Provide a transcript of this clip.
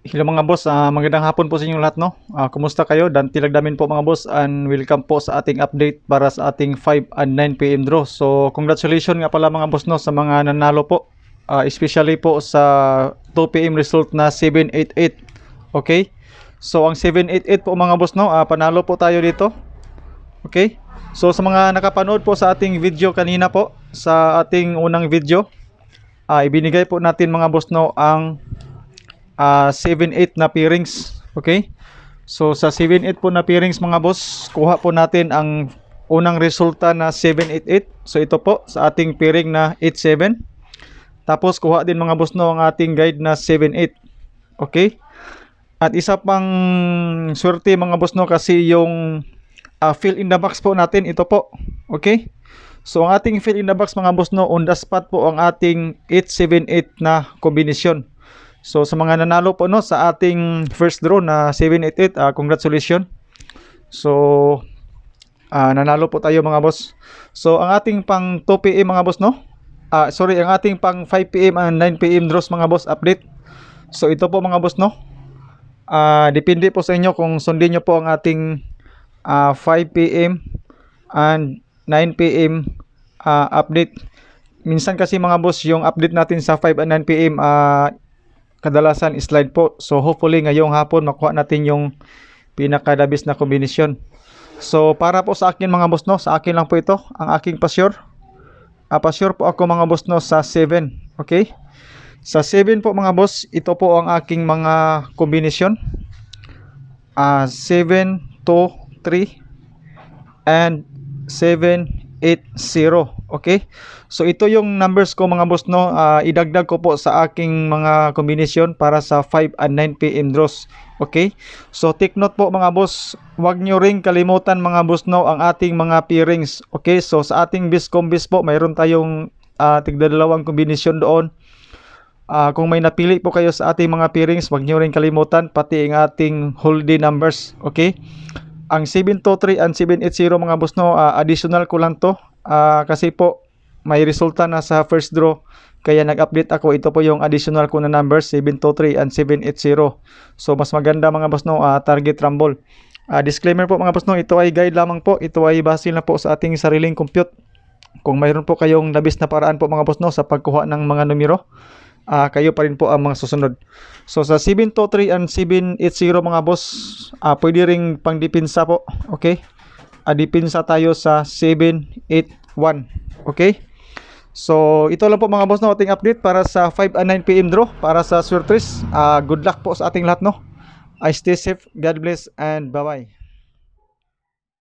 Hello mga boss, uh, magandang hapon po sa inyong lahat no. Uh, kumusta kayo? Dan tilagdamin po mga boss and welcome po sa ating update para sa ating 5 and 9 PM draw. So congratulations nga pala mga boss no sa mga nanalo po. Uh, especially po sa 2 PM result na 788. Okay? So ang 788 po mga boss no, uh, panalo po tayo dito. Okay? So sa mga nakapanood po sa ating video kanina po, sa ating unang video, uh, ibinigay po natin mga boss no ang uh, ah, 7-8 na pairings. Okay? So sa 7-8 po na pairings mga boss, kuha po natin ang unang resulta na 788. So ito po sa ating pairing na 87. Tapos kuha din mga boss no ang ating guide na 78. Okay? At isa pang swerte mga boss no kasi yung uh, fill in the box po natin ito po. Okay? So ang ating fill in the box mga boss no on the spot po ang ating 878 na kombinasyon. So sa mga nanalo po no sa ating first draw na 788, uh, ah, congratulations. So uh, nanalo po tayo mga boss. So ang ating pang 2 PM mga boss no. Uh, sorry, ang ating pang 5 PM and 9 PM draws mga boss update. So ito po mga boss no. Uh, depende po sa inyo kung sundin niyo po ang ating uh, 5 PM and 9 PM uh, update. Minsan kasi mga boss, yung update natin sa 5 and 9 PM uh, kadalasan slide po. So hopefully ngayong hapon makuha natin yung pinakadabis na kombinasyon. So para po sa akin mga boss no, sa akin lang po ito, ang aking pasure. Uh, ah, pasure po ako mga boss no sa 7, okay? Sa 7 po mga boss, ito po ang aking mga kombinasyon. Uh, 7, 2, 3, and 7, 0980. Okay? So ito yung numbers ko mga boss no. Uh, idagdag ko po sa aking mga combination para sa 5 and 9 PM draws. Okay? So take note po mga boss, wag nyo ring kalimutan mga boss no ang ating mga pairings. Okay? So sa ating biscombis po, mayroon tayong uh, ah, tigdalawang combination doon. Uh, kung may napili po kayo sa ating mga pairings, wag nyo ring kalimutan pati ang ating whole numbers. Okay? ang 723 and 780 mga boss no, uh, additional ko lang to uh, kasi po may resulta na sa first draw kaya nag-update ako ito po yung additional ko na numbers 723 and 780 so mas maganda mga boss no uh, target rumble uh, disclaimer po mga boss no ito ay guide lamang po ito ay base na po sa ating sariling compute kung mayroon po kayong labis na paraan po mga boss no sa pagkuha ng mga numero uh, kayo pa rin po ang mga susunod. So sa 723 and 780 mga boss, uh, pwede ring pangdipinsa po. Okay? Uh, dipinsa tayo sa 781. Okay? So ito lang po mga boss no ating update para sa 5 and 9 PM draw para sa Swertris. Uh, good luck po sa ating lahat no. I stay safe. God bless and bye-bye.